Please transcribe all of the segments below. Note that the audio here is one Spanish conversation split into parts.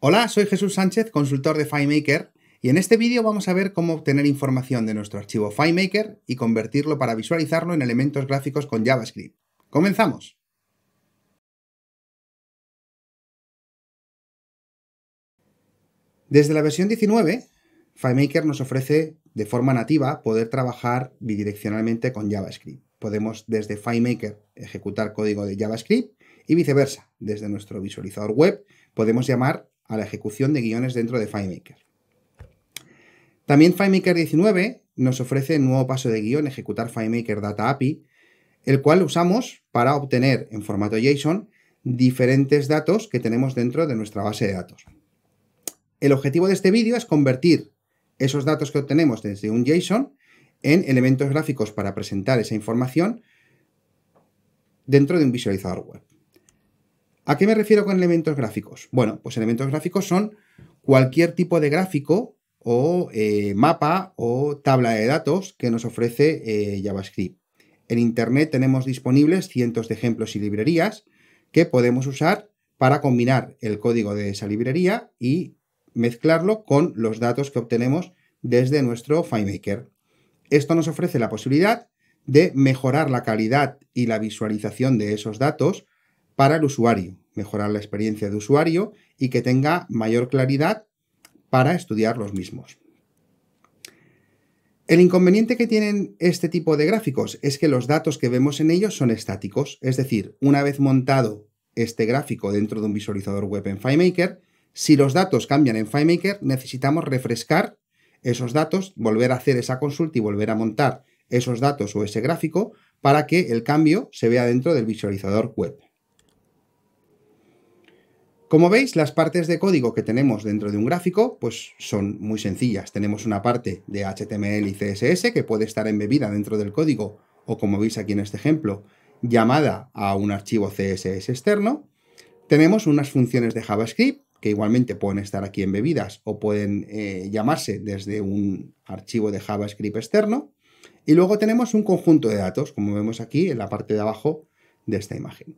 Hola, soy Jesús Sánchez, consultor de FileMaker, y en este vídeo vamos a ver cómo obtener información de nuestro archivo FileMaker y convertirlo para visualizarlo en elementos gráficos con JavaScript. ¡Comenzamos! Desde la versión 19, FileMaker nos ofrece de forma nativa poder trabajar bidireccionalmente con JavaScript. Podemos desde FileMaker ejecutar código de JavaScript y viceversa. Desde nuestro visualizador web podemos llamar a la ejecución de guiones dentro de FileMaker. También FileMaker 19 nos ofrece un nuevo paso de guión, ejecutar FileMaker Data API, el cual usamos para obtener en formato JSON diferentes datos que tenemos dentro de nuestra base de datos. El objetivo de este vídeo es convertir esos datos que obtenemos desde un JSON en elementos gráficos para presentar esa información dentro de un visualizador web. ¿A qué me refiero con elementos gráficos? Bueno, pues elementos gráficos son cualquier tipo de gráfico o eh, mapa o tabla de datos que nos ofrece eh, JavaScript. En Internet tenemos disponibles cientos de ejemplos y librerías que podemos usar para combinar el código de esa librería y mezclarlo con los datos que obtenemos desde nuestro FileMaker. Esto nos ofrece la posibilidad de mejorar la calidad y la visualización de esos datos para el usuario, mejorar la experiencia de usuario y que tenga mayor claridad para estudiar los mismos. El inconveniente que tienen este tipo de gráficos es que los datos que vemos en ellos son estáticos, es decir, una vez montado este gráfico dentro de un visualizador web en FileMaker, si los datos cambian en FileMaker, necesitamos refrescar esos datos, volver a hacer esa consulta y volver a montar esos datos o ese gráfico para que el cambio se vea dentro del visualizador web. Como veis, las partes de código que tenemos dentro de un gráfico pues son muy sencillas. Tenemos una parte de HTML y CSS que puede estar embebida dentro del código o como veis aquí en este ejemplo, llamada a un archivo CSS externo. Tenemos unas funciones de JavaScript que igualmente pueden estar aquí embebidas o pueden eh, llamarse desde un archivo de JavaScript externo. Y luego tenemos un conjunto de datos, como vemos aquí en la parte de abajo de esta imagen.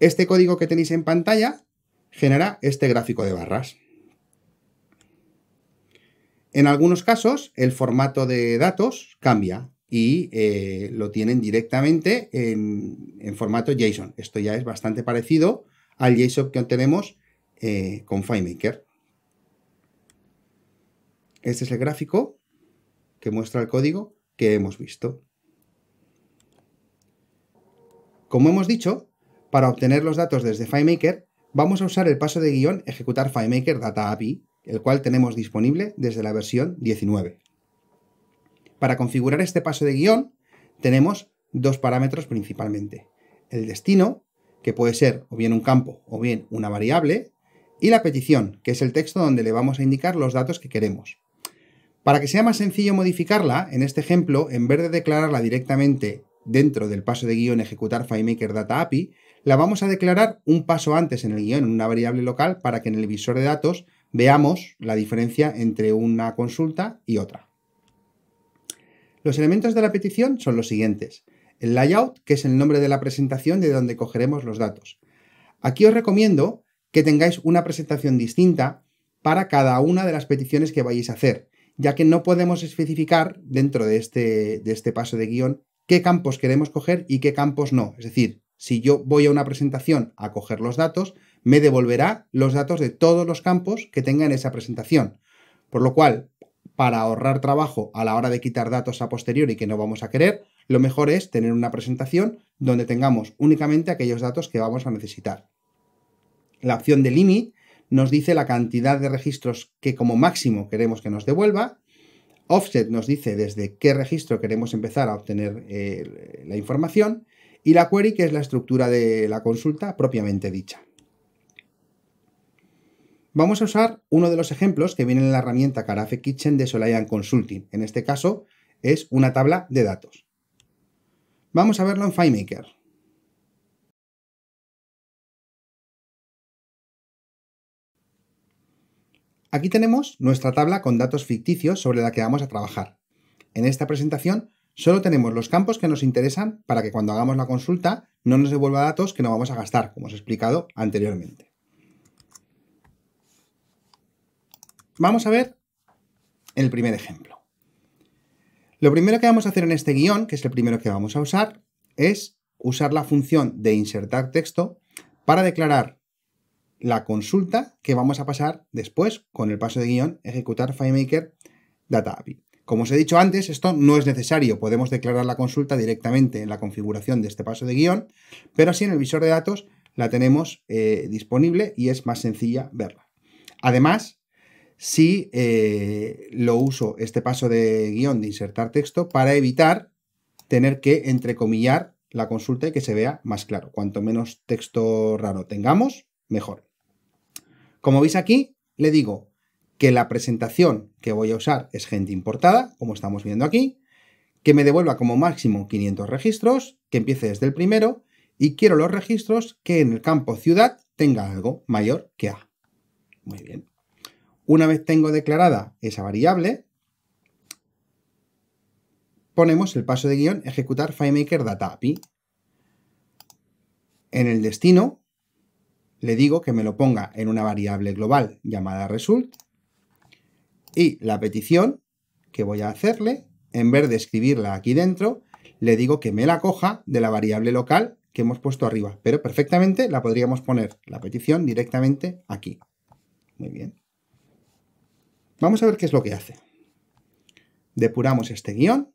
Este código que tenéis en pantalla genera este gráfico de barras. En algunos casos, el formato de datos cambia y eh, lo tienen directamente en, formato JSON. Esto ya es bastante parecido al JSON que obtenemos eh, con FileMaker. Este es el gráfico que muestra el código que hemos visto. Como hemos dicho, para obtener los datos desde FileMaker Vamos a usar el paso de guión ejecutar FileMaker Data API, el cual tenemos disponible desde la versión 19. Para configurar este paso de guión tenemos dos parámetros principalmente. El destino, que puede ser o bien un campo o bien una variable, y la petición, que es el texto donde le vamos a indicar los datos que queremos. Para que sea más sencillo modificarla, en este ejemplo, en vez de declararla directamente dentro del paso de guión ejecutar FileMaker Data API, la vamos a declarar un paso antes en el guión, en una variable local, para que en el visor de datos veamos la diferencia entre una consulta y otra. Los elementos de la petición son los siguientes. El layout, que es el nombre de la presentación de donde cogeremos los datos. Aquí os recomiendo que tengáis una presentación distinta para cada una de las peticiones que vayáis a hacer, ya que no podemos especificar dentro de este, de este paso de guión qué campos queremos coger y qué campos no. Es decir, si yo voy a una presentación a coger los datos, me devolverá los datos de todos los campos que tenga en esa presentación. Por lo cual, para ahorrar trabajo a la hora de quitar datos a posteriori que no vamos a querer, lo mejor es tener una presentación donde tengamos únicamente aquellos datos que vamos a necesitar. La opción de Limit nos dice la cantidad de registros que como máximo queremos que nos devuelva. Offset nos dice desde qué registro queremos empezar a obtener eh, la información y la query, que es la estructura de la consulta propiamente dicha. Vamos a usar uno de los ejemplos que viene en la herramienta Carafe Kitchen de Solayan Consulting. En este caso, es una tabla de datos. Vamos a verlo en FileMaker. Aquí tenemos nuestra tabla con datos ficticios sobre la que vamos a trabajar. En esta presentación Solo tenemos los campos que nos interesan para que cuando hagamos la consulta no nos devuelva datos que no vamos a gastar, como os he explicado anteriormente. Vamos a ver el primer ejemplo. Lo primero que vamos a hacer en este guión, que es el primero que vamos a usar, es usar la función de insertar texto para declarar la consulta que vamos a pasar después con el paso de guión ejecutar FileMaker Data API. Como os he dicho antes, esto no es necesario, podemos declarar la consulta directamente en la configuración de este paso de guión, pero así en el visor de datos la tenemos eh, disponible y es más sencilla verla. Además, si eh, lo uso este paso de guión de insertar texto para evitar tener que entrecomillar la consulta y que se vea más claro. Cuanto menos texto raro tengamos, mejor. Como veis aquí, le digo que la presentación que voy a usar es gente importada, como estamos viendo aquí, que me devuelva como máximo 500 registros, que empiece desde el primero, y quiero los registros que en el campo ciudad tenga algo mayor que A. Muy bien. Una vez tengo declarada esa variable, ponemos el paso de guión ejecutar FileMaker Data API. En el destino le digo que me lo ponga en una variable global llamada result y la petición que voy a hacerle, en vez de escribirla aquí dentro, le digo que me la coja de la variable local que hemos puesto arriba, pero perfectamente la podríamos poner, la petición, directamente aquí. Muy bien. Vamos a ver qué es lo que hace. Depuramos este guión,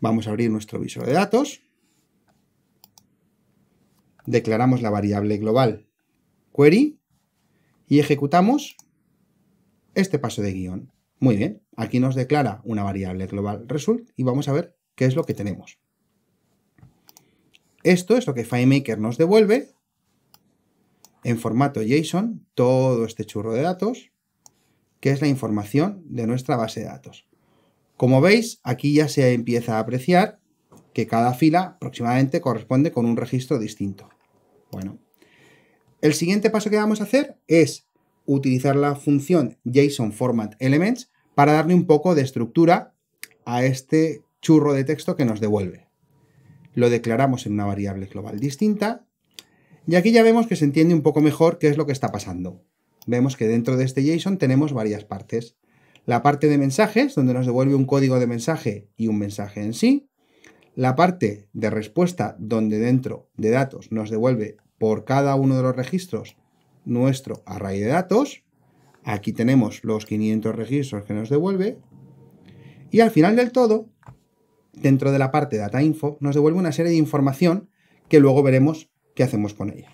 vamos a abrir nuestro visor de datos, declaramos la variable global query y ejecutamos este paso de guión. Muy bien, aquí nos declara una variable global result y vamos a ver qué es lo que tenemos. Esto es lo que FileMaker nos devuelve en formato JSON, todo este churro de datos, que es la información de nuestra base de datos. Como veis, aquí ya se empieza a apreciar que cada fila aproximadamente corresponde con un registro distinto. Bueno, el siguiente paso que vamos a hacer es utilizar la función JSON Format Elements para darle un poco de estructura a este churro de texto que nos devuelve. Lo declaramos en una variable global distinta y aquí ya vemos que se entiende un poco mejor qué es lo que está pasando. Vemos que dentro de este JSON tenemos varias partes. La parte de mensajes, donde nos devuelve un código de mensaje y un mensaje en sí. La parte de respuesta, donde dentro de datos nos devuelve por cada uno de los registros nuestro array de datos. Aquí tenemos los 500 registros que nos devuelve. Y al final del todo, dentro de la parte data info, nos devuelve una serie de información que luego veremos qué hacemos con ella.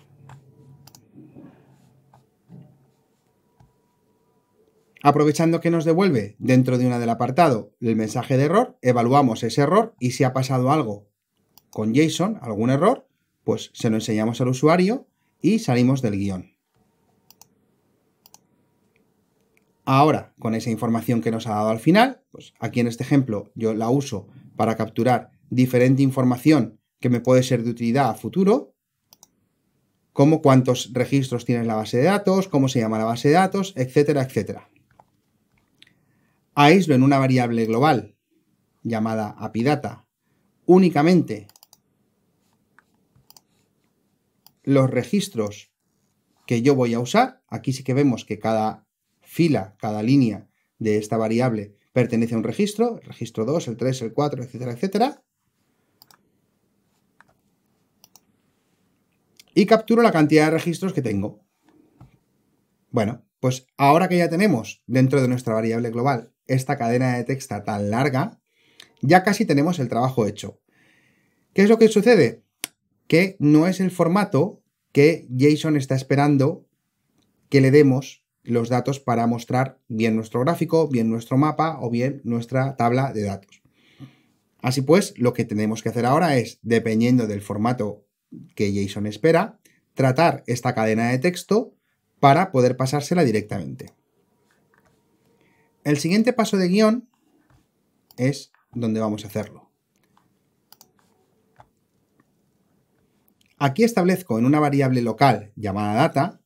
Aprovechando que nos devuelve dentro de una del apartado el mensaje de error, evaluamos ese error y si ha pasado algo con JSON, algún error, pues se lo enseñamos al usuario y salimos del guión. Ahora, con esa información que nos ha dado al final, pues aquí en este ejemplo yo la uso para capturar diferente información que me puede ser de utilidad a futuro, como cuántos registros tiene la base de datos, cómo se llama la base de datos, etcétera, etcétera. Aíslo en una variable global llamada APIDATA únicamente los registros que yo voy a usar. Aquí sí que vemos que cada fila, cada línea de esta variable pertenece a un registro, registro 2, el 3, el 4, etcétera, etcétera. Y capturo la cantidad de registros que tengo. Bueno, pues ahora que ya tenemos dentro de nuestra variable global esta cadena de texto tan larga, ya casi tenemos el trabajo hecho. ¿Qué es lo que sucede? Que no es el formato que JSON está esperando que le demos los datos para mostrar bien nuestro gráfico, bien nuestro mapa o bien nuestra tabla de datos. Así pues, lo que tenemos que hacer ahora es, dependiendo del formato que JSON espera, tratar esta cadena de texto para poder pasársela directamente. El siguiente paso de guión es donde vamos a hacerlo. Aquí establezco en una variable local llamada data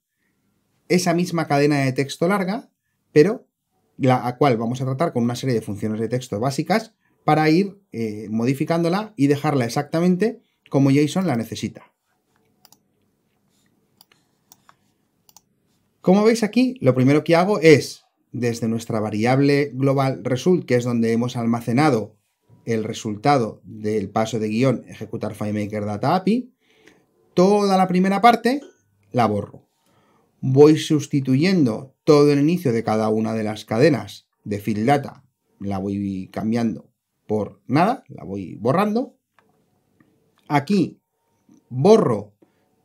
esa misma cadena de texto larga, pero la cual vamos a tratar con una serie de funciones de texto básicas para ir eh, modificándola y dejarla exactamente como JSON la necesita. Como veis aquí, lo primero que hago es, desde nuestra variable global result, que es donde hemos almacenado el resultado del paso de guión ejecutar FileMaker Data API, toda la primera parte la borro voy sustituyendo todo el inicio de cada una de las cadenas de fill data, la voy cambiando por nada, la voy borrando. Aquí borro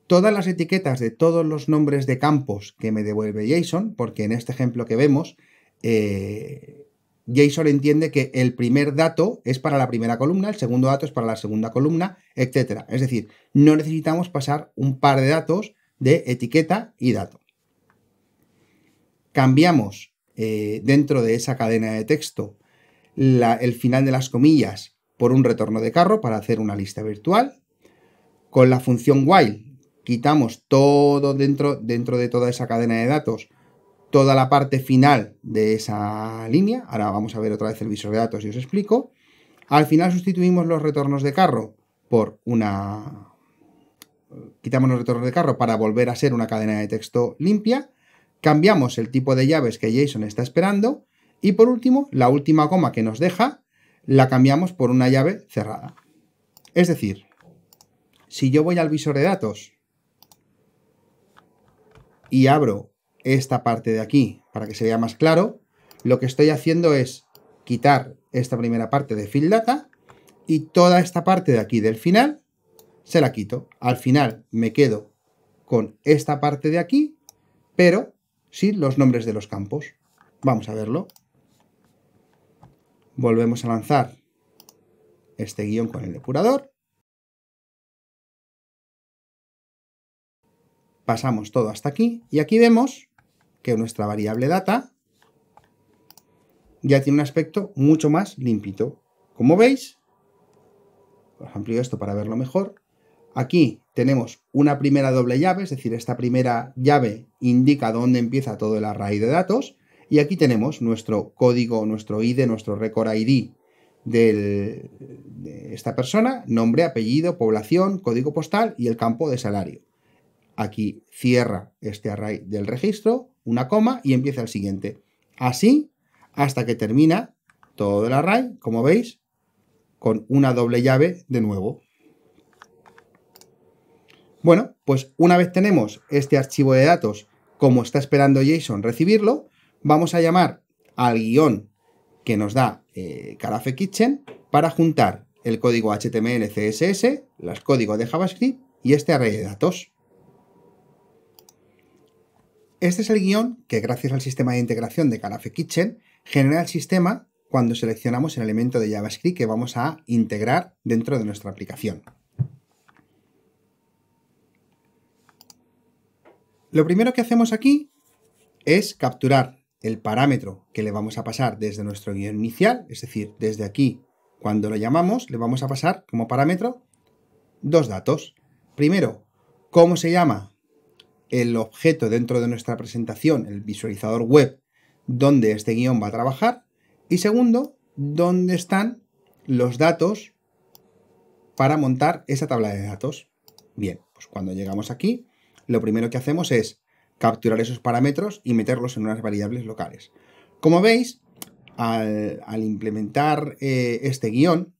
todas las etiquetas de todos los nombres de campos que me devuelve JSON, porque en este ejemplo que vemos, eh, JSON entiende que el primer dato es para la primera columna, el segundo dato es para la segunda columna, etc. Es decir, no necesitamos pasar un par de datos de etiqueta y dato cambiamos eh, dentro de esa cadena de texto el final de las comillas por un retorno de carro para hacer una lista virtual. Con la función while quitamos todo dentro, dentro de toda esa cadena de datos, toda la parte final de esa línea. Ahora vamos a ver otra vez el visor de datos y os explico. Al final sustituimos los retornos de carro por una... Quitamos los retornos de carro para volver a ser una cadena de texto limpia cambiamos el tipo de llaves que JSON está esperando y por último, la última coma que nos deja la cambiamos por una llave cerrada. Es decir, si yo voy al visor de datos y abro esta parte de aquí para que se vea más claro, lo que estoy haciendo es quitar esta primera parte de field data y toda esta parte de aquí del final se la quito. Al final me quedo con esta parte de aquí, pero sí los nombres de los campos. Vamos a verlo. Volvemos a lanzar este guión con el depurador. Pasamos todo hasta aquí y aquí vemos que nuestra variable data ya tiene un aspecto mucho más limpito. Como veis, amplio esto para verlo mejor, Aquí tenemos una primera doble llave, es decir, esta primera llave indica dónde empieza todo el array de datos. Y aquí tenemos nuestro código, nuestro ID, nuestro record ID de esta persona, nombre, apellido, población, código postal y el campo de salario. Aquí cierra este array del registro, una coma y empieza el siguiente. Así hasta que termina todo el array, como veis, con una doble llave de nuevo. Bueno, pues una vez tenemos este archivo de datos como está esperando JSON recibirlo, vamos a llamar al guión que nos da eh, Carafe Kitchen para juntar el código HTML, CSS, los códigos de JavaScript y este array de datos. Este es el guión que gracias al sistema de integración de Carafe Kitchen genera el sistema cuando seleccionamos el elemento de JavaScript que vamos a integrar dentro de nuestra aplicación. Lo primero que hacemos aquí es capturar el parámetro que le vamos a pasar desde nuestro guión inicial, es decir, desde aquí, cuando lo llamamos, le vamos a pasar como parámetro dos datos. Primero, cómo se llama el objeto dentro de nuestra presentación, el visualizador web, donde este guión va a trabajar. Y segundo, dónde están los datos para montar esa tabla de datos. Bien, pues cuando llegamos aquí, lo primero que hacemos es capturar esos parámetros y meterlos en unas variables locales. Como veis, al, implementar eh, este guión,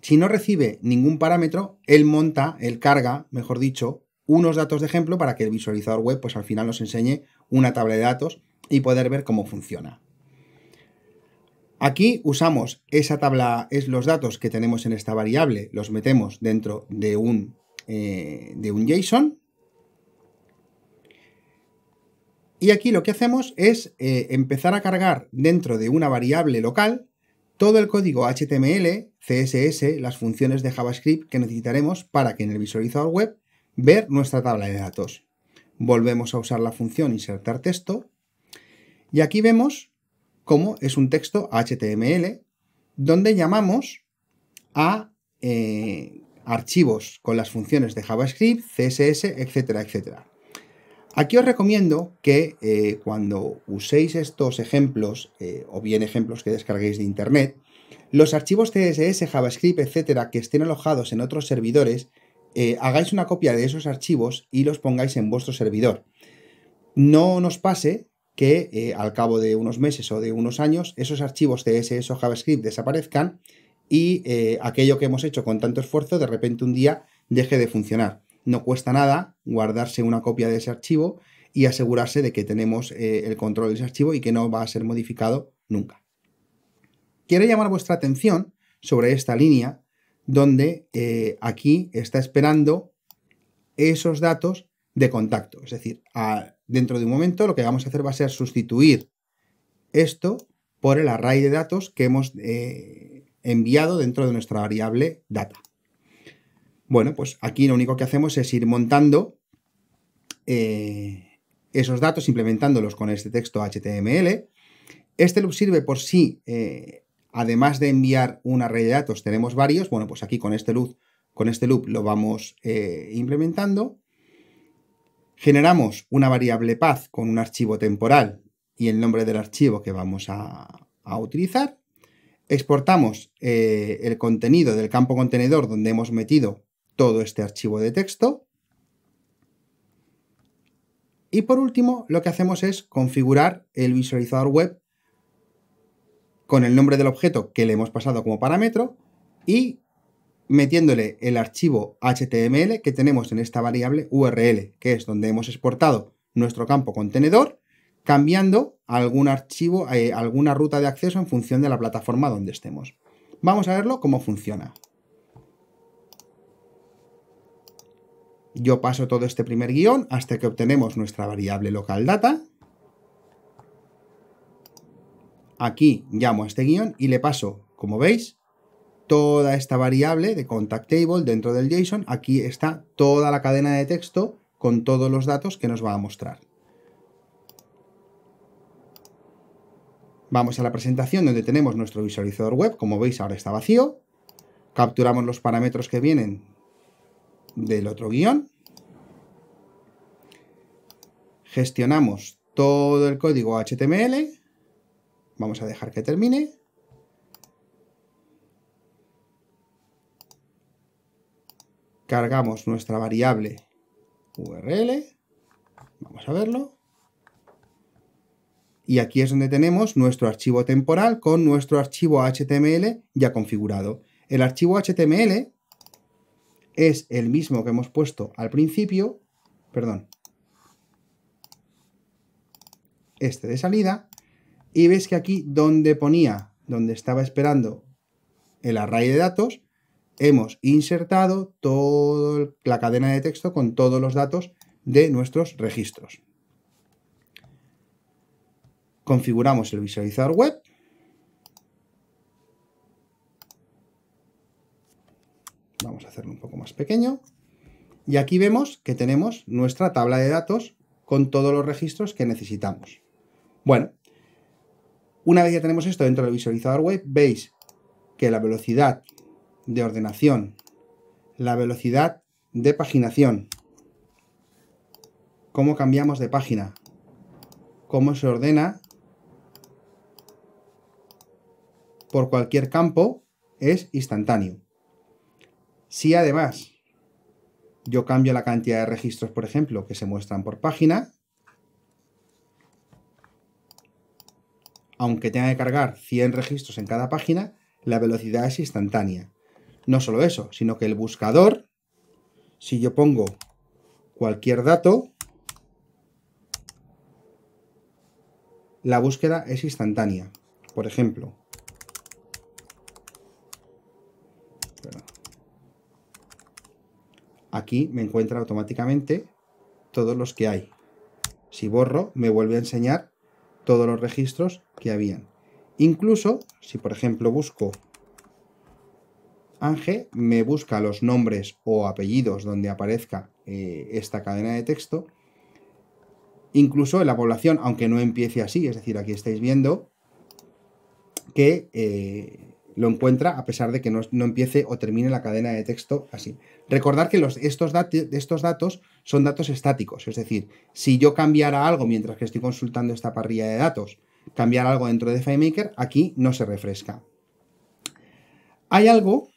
si no recibe ningún parámetro, él monta, él carga, mejor dicho, unos datos de ejemplo para que el visualizador web pues al final nos enseñe una tabla de datos y poder ver cómo funciona. Aquí usamos esa tabla, es los datos que tenemos en esta variable, los metemos dentro de un, eh, de un JSON Y aquí lo que hacemos es eh, empezar a cargar dentro de una variable local todo el código HTML, CSS, las funciones de JavaScript que necesitaremos para que en el visualizador web ver nuestra tabla de datos. Volvemos a usar la función insertar texto y aquí vemos cómo es un texto HTML donde llamamos a eh, archivos con las funciones de JavaScript, CSS, etcétera, etcétera. Aquí os recomiendo que eh, cuando uséis estos ejemplos eh, o bien ejemplos que descarguéis de internet, los archivos CSS, JavaScript, etcétera, que estén alojados en otros servidores, eh, hagáis una copia de esos archivos y los pongáis en vuestro servidor. No nos pase que al cabo de unos meses o de unos años esos archivos CSS o JavaScript desaparezcan y aquello que hemos hecho con tanto esfuerzo de repente un día deje de funcionar. No cuesta nada guardarse una copia de ese archivo y asegurarse de que tenemos eh, el control de ese archivo y que no va a ser modificado nunca. Quiero llamar vuestra atención sobre esta línea donde eh, aquí está esperando esos datos de contacto. Es decir, dentro de un momento lo que vamos a hacer va a ser sustituir esto por el array de datos que hemos eh, enviado dentro de nuestra variable data. Bueno, pues aquí lo único que hacemos es ir montando eh, esos datos, implementándolos con este texto HTML. Este loop sirve por sí, eh, además de enviar una array de datos, tenemos varios. Bueno, pues aquí con este loop, con este loop lo vamos eh, implementando. Generamos una variable path con un archivo temporal y el nombre del archivo que vamos a, utilizar. Exportamos el contenido del campo contenedor donde hemos metido todo este archivo de texto. Y por último, lo que hacemos es configurar el visualizador web con el nombre del objeto que le hemos pasado como parámetro y metiéndole el archivo HTML que tenemos en esta variable URL, que es donde hemos exportado nuestro campo contenedor, cambiando algún archivo, eh, alguna ruta de acceso en función de la plataforma donde estemos. Vamos a verlo cómo funciona. Yo paso todo este primer guión hasta que obtenemos nuestra variable local data. Aquí llamo a este guión y le paso, como veis, toda esta variable de contact table dentro del JSON. Aquí está toda la cadena de texto con todos los datos que nos va a mostrar. Vamos a la presentación donde tenemos nuestro visualizador web. Como veis, ahora está vacío. Capturamos los parámetros que vienen del otro guión. Gestionamos todo el código HTML. Vamos a dejar que termine. Cargamos nuestra variable URL. Vamos a verlo. Y aquí es donde tenemos nuestro archivo temporal con nuestro archivo HTML ya configurado. El archivo HTML es el mismo que hemos puesto al principio, perdón, este de salida, y veis que aquí donde ponía, donde estaba esperando el array de datos, hemos insertado toda la cadena de texto con todos los datos de nuestros registros. Configuramos el visualizador web Y aquí vemos que tenemos nuestra tabla de datos con todos los registros que necesitamos. Bueno, una vez ya tenemos esto dentro del visualizador web, veis que la velocidad de ordenación, la velocidad de paginación, cómo cambiamos de página, cómo se ordena por cualquier campo es instantáneo. Si además yo cambio la cantidad de registros, por ejemplo, que se muestran por página. Aunque tenga que cargar 100 registros en cada página, la velocidad es instantánea. No solo eso, sino que el buscador, si yo pongo cualquier dato, la búsqueda es instantánea. Por ejemplo, Aquí me encuentra automáticamente todos los que hay. Si borro, me vuelve a enseñar todos los registros que habían. Incluso, si por ejemplo busco Ángel, me busca los nombres o apellidos donde aparezca eh, esta cadena de texto. Incluso en la población, aunque no empiece así, es decir, aquí estáis viendo que eh, lo encuentra a pesar de que no, empiece o termine la cadena de texto así. Recordar que los, estos, estos, datos son datos estáticos, es decir, si yo cambiara algo mientras que estoy consultando esta parrilla de datos, cambiar algo dentro de FileMaker, aquí no se refresca. Hay algo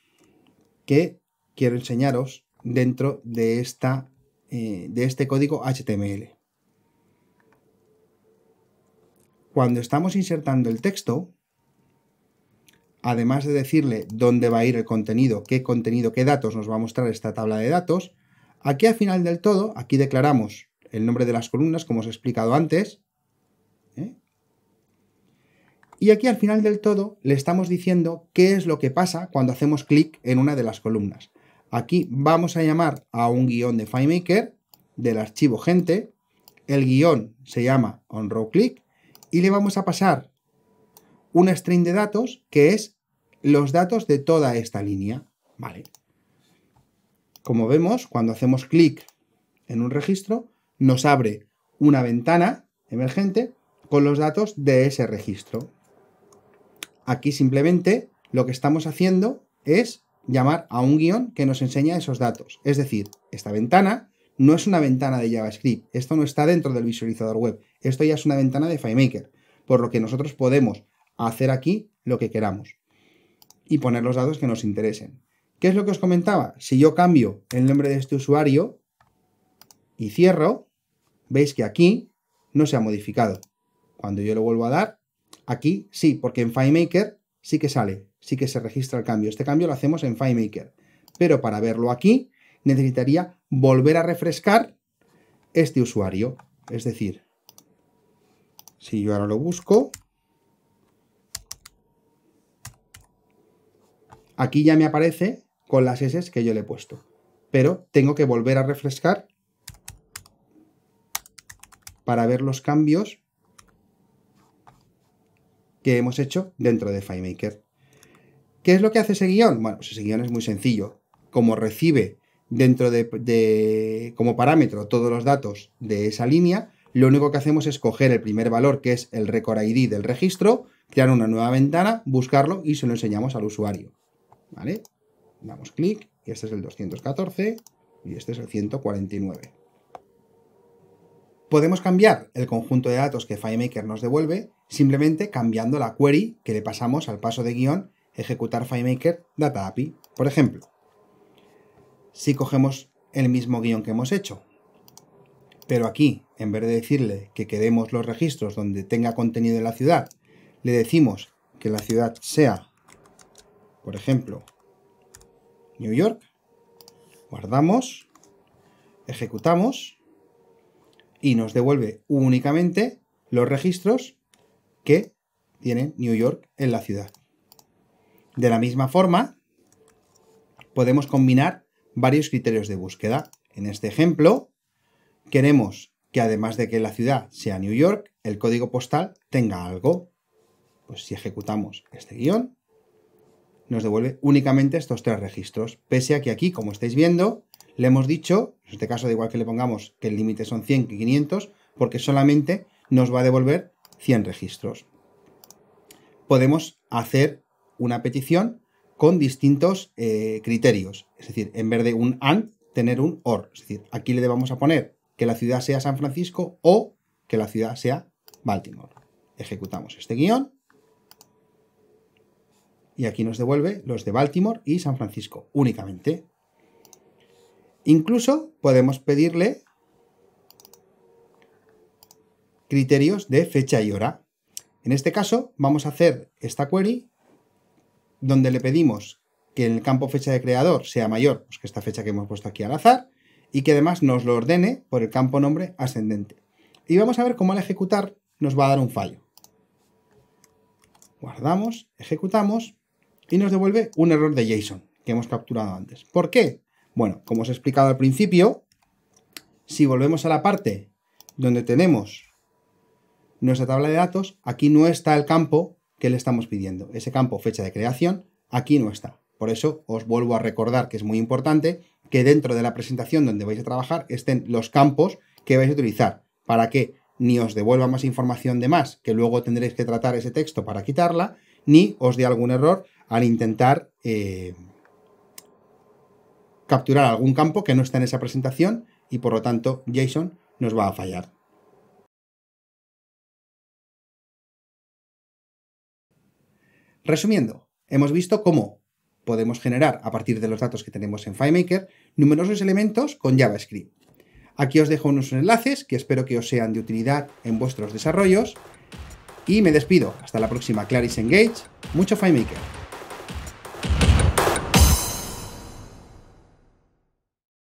que quiero enseñaros dentro de, esta, eh, de este código HTML. Cuando estamos insertando el texto, además de decirle dónde va a ir el contenido, qué contenido, qué datos nos va a mostrar esta tabla de datos, aquí al final del todo, aquí declaramos el nombre de las columnas, como os he explicado antes, ¿eh? y aquí al final del todo le estamos diciendo qué es lo que pasa cuando hacemos clic en una de las columnas. Aquí vamos a llamar a un guión de FileMaker del archivo gente, el guión se llama onRowClick, y le vamos a pasar un string de datos que es los datos de toda esta línea. Vale. Como vemos, cuando hacemos clic en un registro, nos abre una ventana emergente con los datos de ese registro. Aquí simplemente lo que estamos haciendo es llamar a un guión que nos enseña esos datos. Es decir, esta ventana no es una ventana de JavaScript, esto no está dentro del visualizador web, esto ya es una ventana de FileMaker, por lo que nosotros podemos hacer aquí lo que queramos y poner los datos que nos interesen. ¿Qué es lo que os comentaba? Si yo cambio el nombre de este usuario y cierro, veis que aquí no se ha modificado. Cuando yo lo vuelvo a dar, aquí sí, porque en FileMaker sí que sale, sí que se registra el cambio. Este cambio lo hacemos en FileMaker. Pero para verlo aquí, necesitaría volver a refrescar este usuario. Es decir, si yo ahora lo busco, Aquí ya me aparece con las S que yo le he puesto. Pero tengo que volver a refrescar para ver los cambios que hemos hecho dentro de FileMaker. ¿Qué es lo que hace ese guión? Bueno, pues ese guión es muy sencillo. Como recibe dentro de, como parámetro todos los datos de esa línea, lo único que hacemos es coger el primer valor que es el record ID del registro, crear una nueva ventana, buscarlo y se lo enseñamos al usuario. Damos clic y este es el 214 y este es el 149. Podemos cambiar el conjunto de datos que FileMaker nos devuelve simplemente cambiando la query que le pasamos al paso de guión ejecutar FileMaker Data API. Por ejemplo, si cogemos el mismo guión que hemos hecho, pero aquí, en vez de decirle que queremos los registros donde tenga contenido en la ciudad, le decimos que la ciudad sea por ejemplo, New York, guardamos, ejecutamos y nos devuelve únicamente los registros que tiene New York en la ciudad. De la misma forma, podemos combinar varios criterios de búsqueda. En este ejemplo, queremos que además de que la ciudad sea New York, el código postal tenga algo. Pues si ejecutamos este guión, nos devuelve únicamente estos tres registros, pese a que aquí, como estáis viendo, le hemos dicho, en este caso de igual que le pongamos que el límite son 100 y 500, porque solamente nos va a devolver 100 registros. Podemos hacer una petición con distintos eh, criterios, es decir, en vez de un AND, tener un OR, es decir, aquí le vamos a poner que la ciudad sea San Francisco o que la ciudad sea Baltimore. Ejecutamos este guión y aquí nos devuelve los de Baltimore y San Francisco únicamente. Incluso podemos pedirle criterios de fecha y hora. En este caso vamos a hacer esta query donde le pedimos que el campo fecha de creador sea mayor pues que esta fecha que hemos puesto aquí al azar y que además nos lo ordene por el campo nombre ascendente. Y vamos a ver cómo al ejecutar nos va a dar un fallo. Guardamos, ejecutamos y nos devuelve un error de JSON que hemos capturado antes. ¿Por qué? Bueno, como os he explicado al principio, si volvemos a la parte donde tenemos nuestra tabla de datos, aquí no está el campo que le estamos pidiendo. Ese campo fecha de creación, aquí no está. Por eso os vuelvo a recordar que es muy importante que dentro de la presentación donde vais a trabajar estén los campos que vais a utilizar para que ni os devuelva más información de más, que luego tendréis que tratar ese texto para quitarla, ni os dé algún error al intentar eh, capturar algún campo que no está en esa presentación y por lo tanto JSON nos va a fallar. Resumiendo, hemos visto cómo podemos generar a partir de los datos que tenemos en FileMaker numerosos elementos con JavaScript. Aquí os dejo unos enlaces que espero que os sean de utilidad en vuestros desarrollos y me despido. Hasta la próxima Clarice Engage, mucho FileMaker.